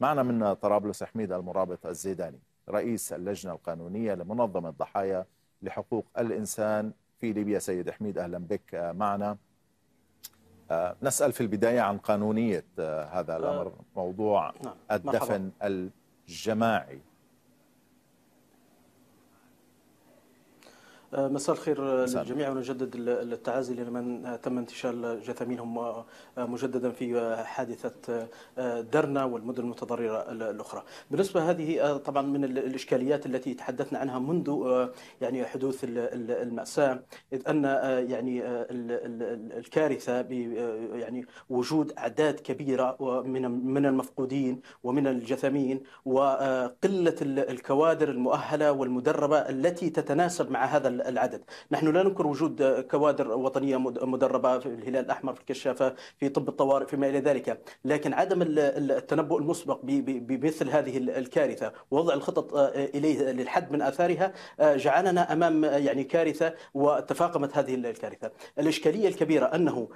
معنا من طرابلس حميد المرابط الزيداني رئيس اللجنة القانونية لمنظمة ضحايا لحقوق الإنسان في ليبيا سيد حميد أهلا بك معنا آه، نسأل في البداية عن قانونية آه، هذا الأمر آه، موضوع نعم. الدفن الجماعي آه، آه، مساء الخير للجميع ونجدد التعازي لمن تم انتشال جثامينهم آه، مجددا في حادثة درنا والمدن المتضررة الأخرى بالنسبة هذه طبعا من الإشكاليات التي تحدثنا عنها منذ يعني حدوث المأساة إذ أن يعني الكارثة يعني وجود أعداد كبيرة من من المفقودين ومن الجثامين وقلة الكوادر المؤهلة والمدربة التي تتناسب مع هذا العدد نحن لا ننكر وجود كوادر وطنية مدربة في الهلال الأحمر في الكشافة في طب الطوارئ فيما إلى ذلك لكن عدم التنبؤ المسبق بمثل هذه الكارثة ووضع الخطط آه، إليه للحد من آثارها آه، جعلنا أمام آه، يعني كارثة وتفاقمت هذه الكارثة الإشكالية الكبيرة أنه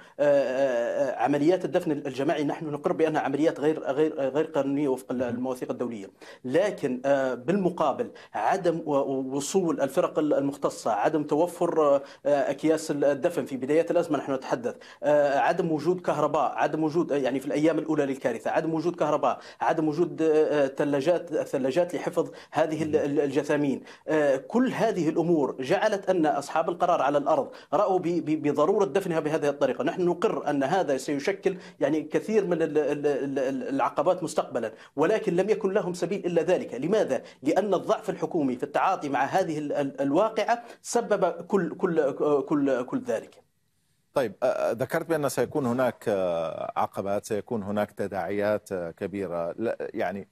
عمليات الدفن الجماعي نحن نقر بأنها عمليات غير غير غير قانونية وفق المواثيق الدولية لكن بالمقابل عدم وصول الفرق المختصة عدم توفر آه، آه، أكياس الدفن في بداية الأزمة نحن نتحدث آه، عدم وجود كهرباء عدم وجود يعني في الأيام الأولى للكارثة عدم وجود كهرباء عدم وجود ثلاجات ثلاجات لحفظ هذه الجثامين كل هذه الأمور جعلت أن أصحاب القرار على الأرض رأوا بضرورة دفنها بهذه الطريقة نحن نقر أن هذا سيشكل يعني كثير من العقبات مستقبلا ولكن لم يكن لهم سبيل إلا ذلك لماذا؟ لأن الضعف الحكومي في التعاطي مع هذه الواقعة سبب كل كل كل كل ذلك طيب ذكرت بأن سيكون هناك عقبات سيكون هناك تداعيات كبيرة يعني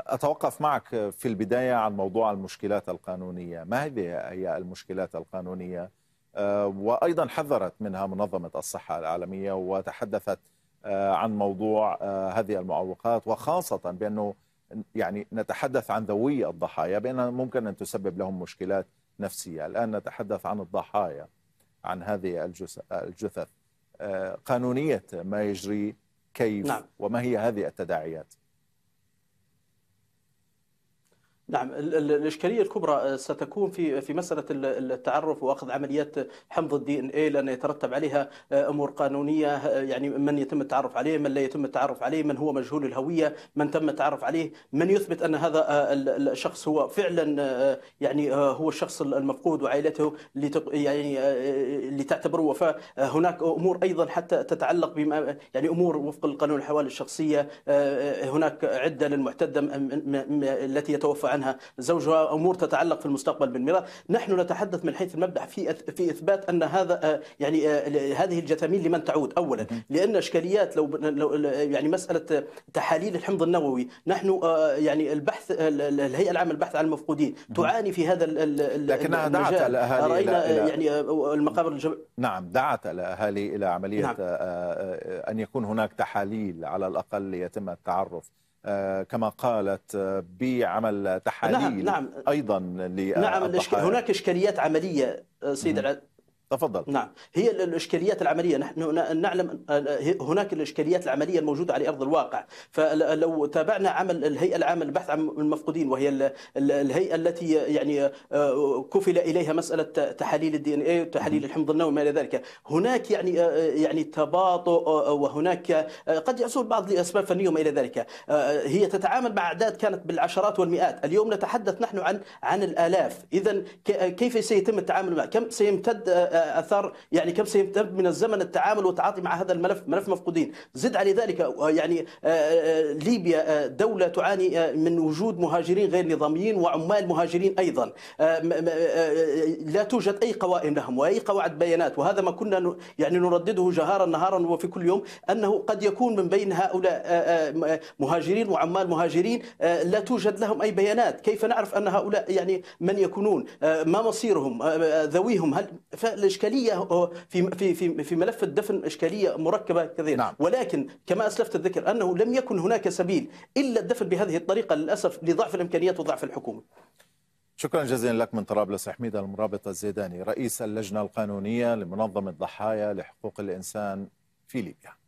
أتوقف معك في البداية عن موضوع المشكلات القانونية ما هذه هي المشكلات القانونية وأيضا حذرت منها منظمة الصحة العالمية وتحدثت عن موضوع هذه المعوقات وخاصة بأنه يعني نتحدث عن ذوي الضحايا بأنها ممكن أن تسبب لهم مشكلات نفسية الآن نتحدث عن الضحايا عن هذه الجثث آه، قانونية ما يجري كيف نعم. وما هي هذه التداعيات نعم الاشكاليه الكبرى آه، ستكون في في مساله التعرف واخذ عمليات آه، حمض الدي ان اي لان يترتب عليها آه، امور قانونيه يعني من يتم التعرف عليه من لا يتم التعرف عليه من هو مجهول الهويه من تم التعرف عليه من يثبت ان هذا الشخص هو فعلا يعني هو الشخص المفقود وعائلته يعني اللي تعتبر وفاه هناك امور ايضا حتى تتعلق بما يعني امور وفق القانون الحوالي الشخصيه هناك عده للمعتده التي يتوفى عنها زوجها امور تتعلق في المستقبل بالميراث، نحن نتحدث من حيث المبدا في في اثبات ان هذا آه، يعني آه، هذه الجثامين لمن تعود اولا لان اشكاليات لو يعني مساله تحاليل الحمض النووي نحن آه، يعني البحث الهيئه العامه للبحث عن المفقودين تعاني في هذا لكنها دعت الاهالي راينا إلى يعني المقابر الجب... نعم دعت الاهالي الى عمليه نعم. ان يكون هناك تحاليل على الاقل ليتم التعرف آه، كما قالت آه، بعمل نعم، تحاليل نعم نعم أيضا نعم هناك إشكاليات عملية آه، سيد تفضل نعم هي الإشكاليات العملية نحن نعلم هناك الإشكاليات العملية الموجودة على أرض الواقع فلو تابعنا عمل الهيئة العامة للبحث عن المفقودين وهي الهيئة التي يعني آه، كفل إليها مسألة تحاليل الدي ان اي وتحاليل الحمض النووي ما إلى ذلك هناك يعني آه، يعني تباطؤ آه، وهناك قد يحصل بعض لأسباب فنية وما إلى ذلك هي تتعامل مع أعداد كانت بالعشرات والمئات اليوم نتحدث نحن عن عن الآلاف إذا كيف سيتم التعامل مع كم سيمتد اثار يعني كم سيمتد من الزمن التعامل والتعاطي مع هذا الملف ملف مفقودين زد على ذلك آه، آه، يعني آه، ليبيا دوله تعاني من وجود مهاجرين غير نظاميين وعمال مهاجرين ايضا لا توجد اي قوائم لهم واي قواعد بيانات وهذا ما كنا يعني نردده جهارا نهارا وفي كل يوم انه قد يكون من بين هؤلاء مهاجرين وعمال مهاجرين لا توجد لهم اي بيانات كيف نعرف ان هؤلاء يعني من يكونون ما مصيرهم ذويهم هل الاشكاليه في في في في ملف الدفن اشكاليه مركبه كثيرة نعم. ولكن كما اسلفت الذكر انه لم يكن هناك سبيل الا الدفن بهذه الطريقه للاسف لضعف الامكانيات وضعف الحكومه. شكرا جزيلا لك من طرابلس حميد المرابط الزيداني رئيس اللجنه القانونيه لمنظمه ضحايا لحقوق الانسان في ليبيا.